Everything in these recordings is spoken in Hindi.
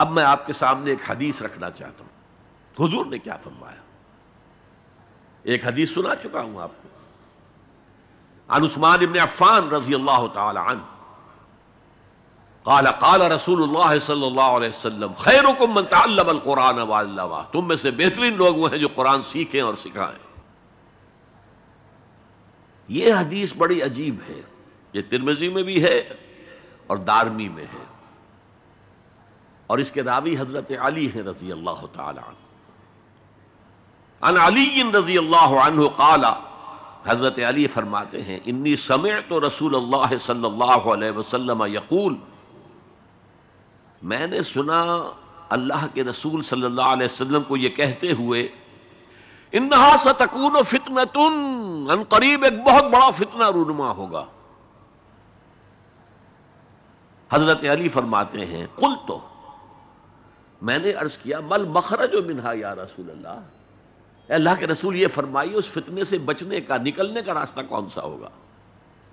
अब मैं आपके सामने एक हदीस रखना चाहता हूं हुजूर ने क्या फरमाया एक हदीस सुना चुका हूं आपको अनुस्मान इब्ने अफान रजी अल्लाह तन عليه وسلم रसूल من تعلم القران وعلمه तुम में से बेहतरीन लोग وہ हैं जो कुरान सीखें और سکھائیں यह हदीस बड़ी अजीब है یہ ترمذی में भी है और दारमी में है और इसके रावी हजरत अली हैं रजी अल्लाह तन अली रजी अल्लाह काला हजरत अली फरमाते हैं इन्नी समय तो रसूल अल्लाह सल्लल्लाहु अलैहि वसल्लम यकूल मैंने सुना अल्लाह के रसूल सल्लल्लाहु अलैहि वसल्लम को यह कहते हुए इन्हा सतकून फितनतुन अन करीब एक बहुत बड़ा फितना रूनमा होगा हजरत अली फरमाते हैं कुल तो मैंने अर्ज किया मल मखरज मिनहा या रसूल अल्लाह अल्लाह के रसूल ये फरमाइए उस फितने से बचने का निकलने का रास्ता कौन सा होगा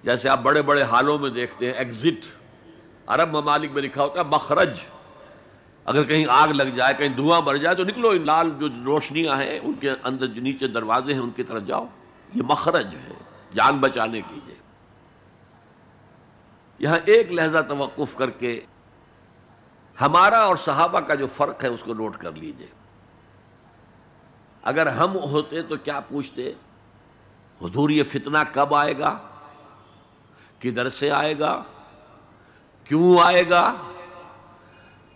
जैसे आप बड़े बड़े हालों में देखते हैं एग्जिट अरब ममालिक में लिखा होता है मखरज अगर कहीं आग लग जाए कहीं धुआं भर जाए तो निकलो इन लाल जो रोशनियां हैं उनके अंदर जो नीचे दरवाजे हैं उनकी तरफ जाओ ये मखरज है जान बचाने के लिए यहाँ एक लहजा तवक़ करके हमारा और सहाबा का जो फ़र्क है उसको नोट कर लीजिए अगर हम होते तो क्या पूछते हजूर ये फितना कब आएगा किधर से आएगा क्यों आएगा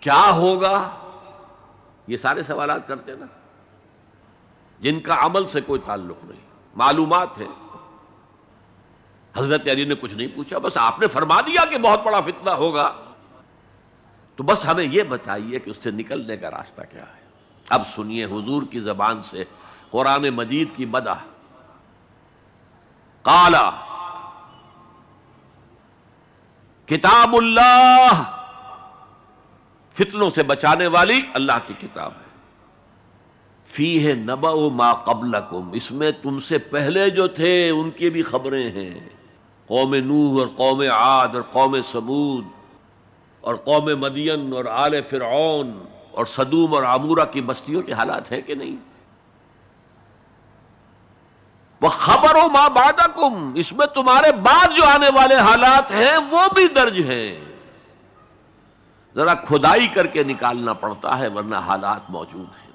क्या होगा ये सारे सवाल करते ना जिनका अमल से कोई ताल्लुक नहीं मालूम है हजरत अली ने कुछ नहीं पूछा बस आपने फरमा दिया कि बहुत बड़ा फितना होगा तो बस हमें यह बताइए कि उससे निकलने का रास्ता क्या है अब सुनिए हुजूर की जबान से कुरान मजीद की मदा काला किताबुल्लाह फितनों से बचाने वाली अल्लाह की किताब है फी है नबा मा कबलकुम इसमें तुमसे पहले जो थे उनकी भी खबरें हैं कौम नूह और कौम आद और कौम समूद और कौम मदियन और आल फ़िरौन और सदूम और आमूरा की बस्तियों के हालात हैं कि नहीं वह खबर हो माँ कुम इसमें तुम्हारे बाद जो आने वाले हालात हैं वो भी दर्ज हैं जरा खुदाई करके निकालना पड़ता है वरना हालात मौजूद हैं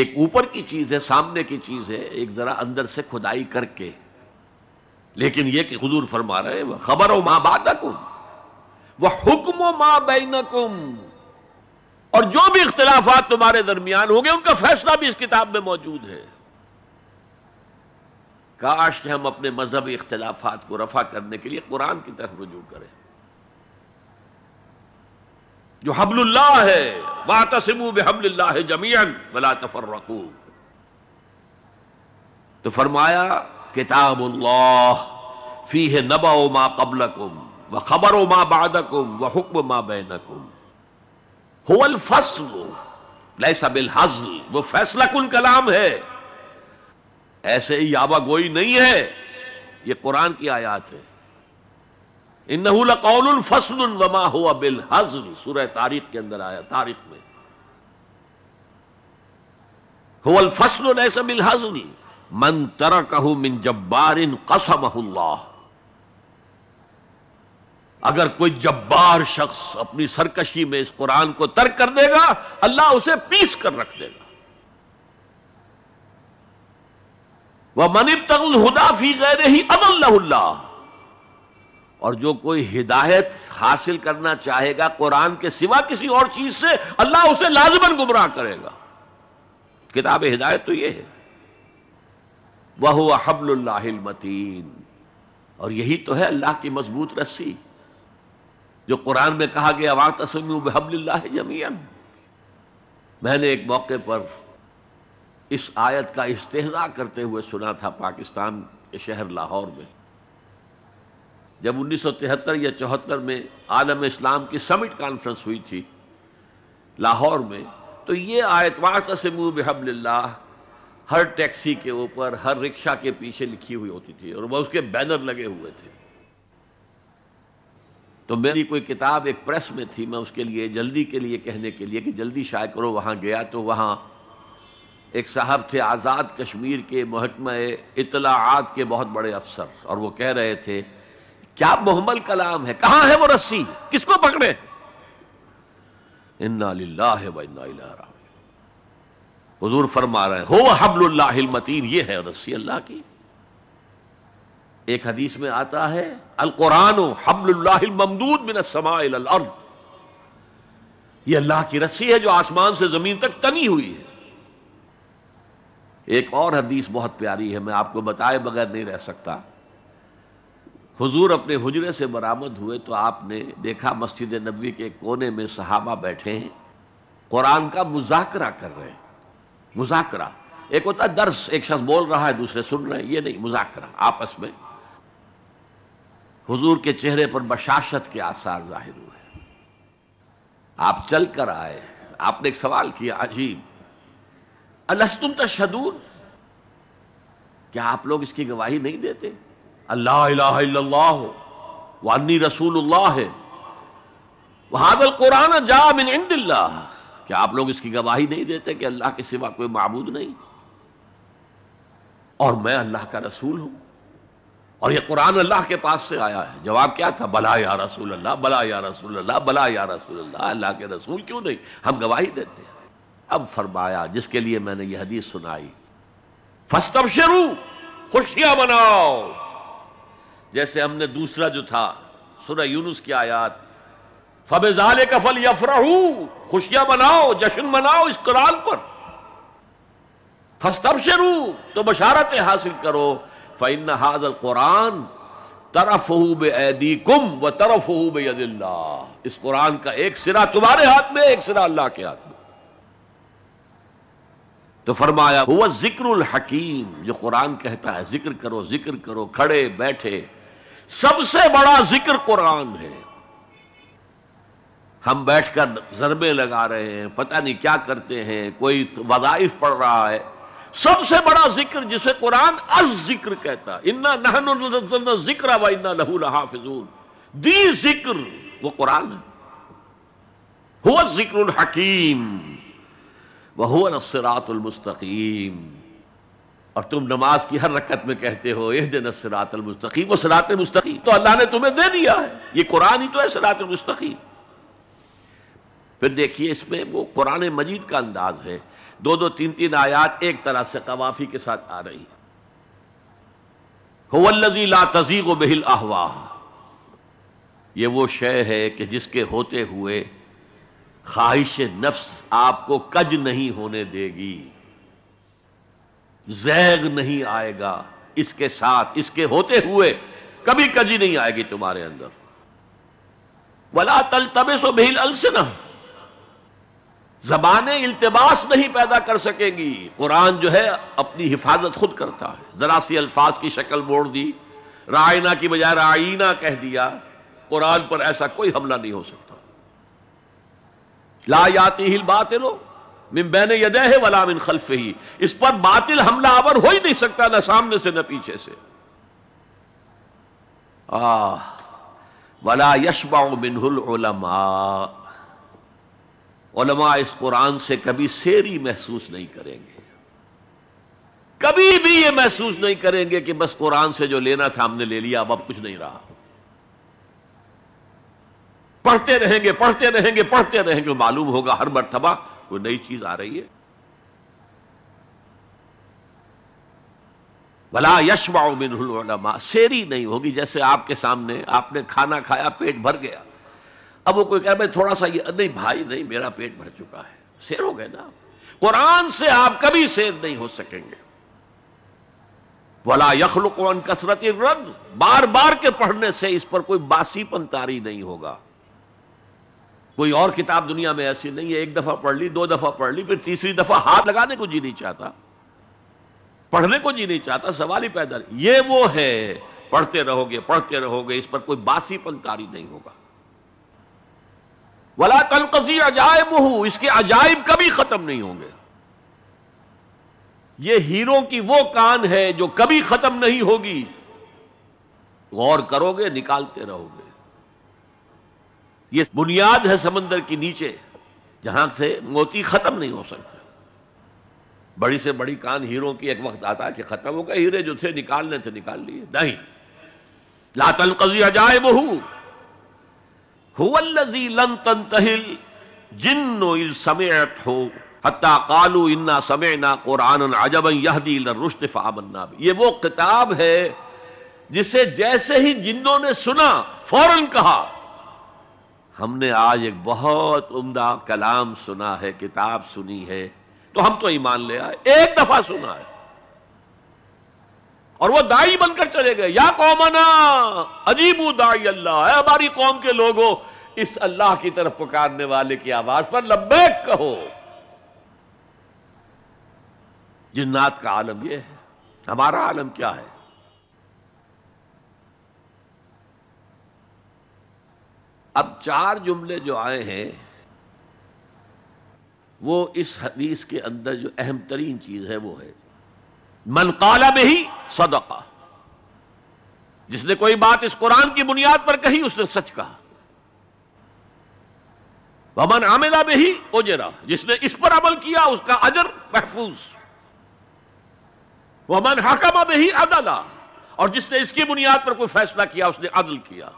एक ऊपर की चीज है सामने की चीज है एक जरा अंदर से खुदाई करके लेकिन यह कि हजूर फरमा रहे वह खबर हो मां बाद वह हुक्म मां बैनकुम और जो भी इख्तलाफात तुम्हारे दरमियान होंगे उनका फैसला भी इस किताब में मौजूद है काश हम अपने मजहबी इख्तलाफात को रफा करने के लिए कुरान की तरफ रुजू करें जो हबल्ला है वातसमू बेहबल्ला है जमीन वला तफर तो फरमाया किताबुल्लाह फी है नबा मा कबल कुम व खबर मा बाद कुम व हुक्म मा बैन कुम हुल फसल लैसा बिल हजल वो फैसला कुल कलाम है ऐसे ही याबा गोई नहीं है ये कुरान की आयात है इन कौल फसल वमा हुआ बिल हजल सूरह तारीख के अंदर आया तारीख में हुल फसल ऐसा बिल हजल मन तर कहू मिन जब्बारिन कसमहुल्ला अगर कोई जब्बार शख्स अपनी सरकशी में इस कुरान को तर्क कर देगा अल्लाह उसे पीस कर रख देगा वह मनिब तगल हुदाफी गैर ही अमल और जो कोई हिदायत हासिल करना चाहेगा कुरान के सिवा किसी और चीज से अल्लाह उसे लाजमन गुमराह करेगा किताब हिदायत तो यह है वह हबल्लामतीन और यही तो है अल्लाह की मजबूत रस्सी जो कुरान में कहा गया वाक तसमी हबल्ला जमीन मैंने एक मौके पर इस आयत का इस्तेजा करते हुए सुना था पाकिस्तान के शहर लाहौर में जब 1973 या चौहत्तर में आलम इस्लाम की समिट कॉन्फ्रेंस हुई थी लाहौर में तो ये आयत वाक तसमू हर टैक्सी के ऊपर हर रिक्शा के पीछे लिखी हुई होती थी और वह उसके बैनर लगे हुए थे तो मेरी कोई किताब एक प्रेस में थी मैं उसके लिए जल्दी के लिए कहने के लिए कि जल्दी शाय करो वहाँ गया तो वहाँ एक साहब थे आज़ाद कश्मीर के महकमा इतलाआत के बहुत बड़े अफसर और वो कह रहे थे क्या मोहम्मल कलाम है कहाँ है वो रस्सी किसको पकड़े इन्ना लाला है भाई इन्ना हजूर फरमा रहे हैं हो हबल्लामतीन ये है रस्सी अल्लाह की एक हदीस में आता है अल कुरान हबल्लामदूद बिन समार्द ये अल्लाह की रस्सी है जो आसमान से जमीन तक तनी हुई है एक और हदीस बहुत प्यारी है मैं आपको बताए बगैर नहीं रह सकता हुजूर अपने हुजरे से बरामद हुए तो आपने देखा मस्जिद नबी के कोने में सहाबा बैठे हैं कुरान का मुजाकरा कर रहे हैं मुजाकरा एक होता है दर्श एक शख्स बोल रहा है दूसरे सुन रहे हैं ये नहीं मुजाकरा आपस में हुजूर के चेहरे पर बशाशत के आसार जाहिर हुए आप चल कर आए आपने एक सवाल किया अजीब अलस्तुम तशदूर क्या आप लोग इसकी गवाही नहीं देते अल्लाह इल्लल्लाह वानी रसूलुल्लाह है वहादल कुरान जा मिन इंदिल्लाह क्या आप लोग इसकी गवाही नहीं देते कि अल्लाह के सिवा कोई मबूद नहीं और मैं अल्लाह का रसूल हूं और ये कुरान अल्लाह के पास से आया है जवाब क्या था भला या रसूल अल्लाह भला या रसूल अल्लाह बला या रसूल अल्लाह अल्लाह के रसूल क्यों नहीं हम गवाही देते हैं अब फरमाया जिसके लिए मैंने यह हदीस सुनाई फस्तब शुरू खुशियां मनाओ जैसे हमने दूसरा जो था सुना यूनुस की आयात फबेजाल कफल यफरहू खुशियां मनाओ जश्न मनाओ इस कुरान पर फस्तब से रू तो बशारतें हासिल करो फ़ैन हाजल कुरान तरफ हूब ऐदी कुम व तरफ यदिल्ला इस कुरान का एक सिरा तुम्हारे हाथ में एक सिरा अल्लाह के हाथ में तो फरमाया हुआ जिक्र हकीम जो कुरान कहता है जिक्र करो जिक्र करो खड़े बैठे सबसे बड़ा जिक्र कुरान है हम बैठकर जरबे लगा रहे हैं पता नहीं क्या करते हैं कोई वजाइफ पढ़ रहा है सबसे बड़ा जिक्र जिसे कुरान अज जिक्र कहता इन्ना नहन जिक्र व इन्ना लहू हाफिजून दी जिक्र वो कुरान है हुआ जिक्र हकीम वह हुआ मुस्तकीम और तुम नमाज की हर रकत में कहते हो यह दिन सरातल मुस्तकीम वो सरात मुस्तकीम तो अल्लाह ने तुम्हें दे दिया है ये कुरान ही तो है सरात मुस्तकीम फिर देखिए इसमें वो कुरान मजीद का अंदाज है दो दो तीन तीन आयात एक तरह से कवाफी के साथ आ रही है होवल्लजी ला तजीक बहिल अहवाह ये वो शय है कि जिसके होते हुए ख्वाहिश नफ्स आपको कज नहीं होने देगी जैग नहीं आएगा इसके साथ इसके होते हुए कभी कजी नहीं आएगी तुम्हारे अंदर वला तल तबे सो बेहिल अलसना जबानें इल्तबास नहीं पैदा कर सकेंगी कुरान जो है अपनी हिफाजत खुद करता है ज़रा सी अल्फाज की शक्ल मोड़ दी रायना की बजाय रायना कह दिया कुरान पर ऐसा कोई हमला नहीं हो सकता ला याति हिल बातिलो मिन यदे यद है वला मिन खल्फ ही इस पर बातिल हमला अवर हो ही नहीं सकता ना सामने से न पीछे से आ वला यशबा मिनहुल उलमा उलमा इस कुरान से कभी सेरी महसूस नहीं करेंगे कभी भी ये महसूस नहीं करेंगे कि बस कुरान से जो लेना था हमने ले लिया अब अब कुछ नहीं रहा पढ़ते रहेंगे पढ़ते रहेंगे पढ़ते रहेंगे मालूम होगा हर मरतबा कोई नई चीज आ रही है भला यशवाओ मिनमा सेरी नहीं होगी जैसे आपके सामने आपने खाना खाया पेट भर गया अब वो कोई कह भाई थोड़ा सा ये नहीं भाई नहीं मेरा पेट भर चुका है शेर हो गए ना कुरान से आप कभी शेर नहीं हो सकेंगे वला यखलुक कसरत रद्द बार बार के पढ़ने से इस पर कोई बासीपन तारी नहीं होगा कोई और किताब दुनिया में ऐसी नहीं है एक दफा पढ़ ली दो दफा पढ़ ली फिर तीसरी दफा हाथ लगाने को जी नहीं चाहता पढ़ने को जी नहीं चाहता सवाल ही पैदा ये वो है पढ़ते रहोगे पढ़ते रहोगे इस पर कोई बासीपन तारी नहीं होगा वला तलकसी अजायब हूं इसके अजायब कभी खत्म नहीं होंगे ये हीरो की वो कान है जो कभी खत्म नहीं होगी गौर करोगे निकालते रहोगे ये बुनियाद है समंदर के नीचे जहां से मोती खत्म नहीं हो सकते बड़ी से बड़ी कान हीरो की एक वक्त आता है कि खत्म हो गए हीरे जो थे निकालने थे निकाल लिए नहीं लातल कजी अजायब हूं हुवल्लजी लन तंतहिल जिन्नो हो हत्ता कालू इन्ना समय ना कुरान यहदी फामन्ना ये वो किताब है जिसे जैसे ही जिन्नों ने सुना फौरन कहा हमने आज एक बहुत उम्दा कलाम सुना है किताब सुनी है तो हम तो ईमान ले आए एक दफा सुना है और वो दाई बनकर चले गए या कौमना अजीबू दाई अल्लाह हमारी कौम के लोगों इस अल्लाह की तरफ पुकारने वाले की आवाज पर लब्बैक कहो जिन्नात का आलम यह है हमारा आलम क्या है अब चार जुमले जो आए हैं वो इस हदीस के अंदर जो अहम तरीन चीज है वो है मन काला में ही सदका जिसने कोई बात इस कुरान की बुनियाद पर कही उसने सच कहा वमन आमिला में ही ओजेरा जिसने इस पर अमल किया उसका अजर महफूज वमन हकमा में ही अदला और जिसने इसकी बुनियाद पर कोई फैसला किया उसने अदल किया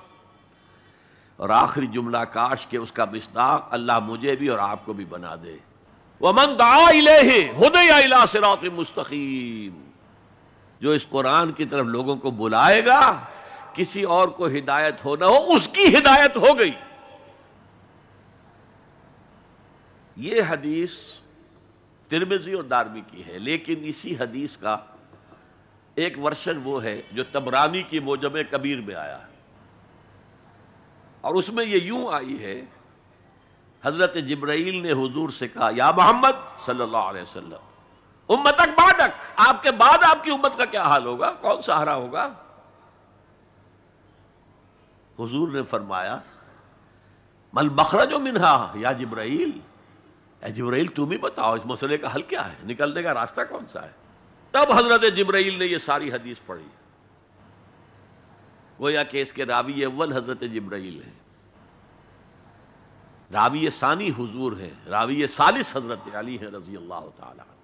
और आखिरी जुमला काश के उसका मिसदाक अल्लाह मुझे भी और आपको भी बना दे वमन दाला सरात मुस्तकीम जो इस कुरान की तरफ लोगों को बुलाएगा किसी और को हिदायत हो ना हो उसकी हिदायत हो गई ये हदीस तिरमिजी और दारमी की है लेकिन इसी हदीस का एक वर्षन वो है जो तबरानी की मोजम कबीर में आया और उसमें यह यूं आई है हज़रत जब्राइल ने हुजूर से कहा या मोहम्मद सल्लल्लाहु अलैहि वसल्लम उम्मतक बादक आपके बाद आपकी उम्मत का क्या हाल होगा कौन सहारा होगा हुजूर ने फरमाया मल जो मिनहा या जब्राइल जब्राइल तुम ही बताओ इस मसले का हल क्या है निकलने का रास्ता कौन सा है तब हजरत जब्राइल ने यह सारी हदीस पढ़ी गोया केस के रावी अव्वल हजरत जब्राइल है रावी सानी हुजूर हैं रावी सालिस हज़रत अली हैं रज़ी अल्लाह ताली